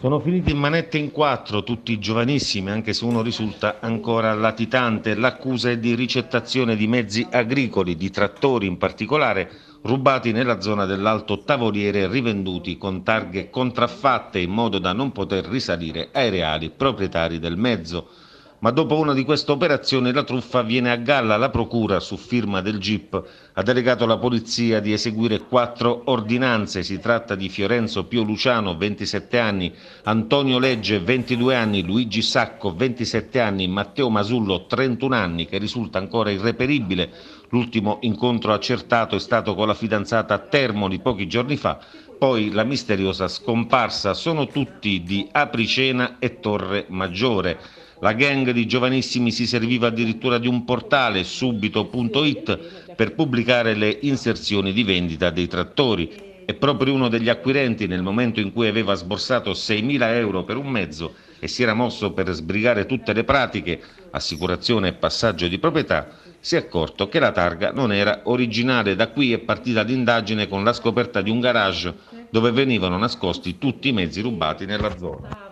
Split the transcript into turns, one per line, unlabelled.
Sono finiti in manette in quattro, tutti giovanissimi, anche se uno risulta ancora latitante. L'accusa è di ricettazione di mezzi agricoli, di trattori in particolare, rubati nella zona dell'Alto Tavoliere e rivenduti con targhe contraffatte in modo da non poter risalire ai reali proprietari del mezzo ma dopo una di queste operazioni la truffa viene a galla. La procura, su firma del GIP, ha delegato alla polizia di eseguire quattro ordinanze. Si tratta di Fiorenzo Pio Luciano, 27 anni, Antonio Legge, 22 anni, Luigi Sacco, 27 anni, Matteo Masullo, 31 anni, che risulta ancora irreperibile. L'ultimo incontro accertato è stato con la fidanzata a Termoli pochi giorni fa, poi la misteriosa scomparsa. Sono tutti di Apricena e Torre Maggiore. La gang di giovanissimi si serviva addirittura di un portale subito.it per pubblicare le inserzioni di vendita dei trattori e proprio uno degli acquirenti nel momento in cui aveva sborsato 6.000 euro per un mezzo e si era mosso per sbrigare tutte le pratiche, assicurazione e passaggio di proprietà, si è accorto che la targa non era originale. Da qui è partita l'indagine con la scoperta di un garage dove venivano nascosti tutti i mezzi rubati nella zona.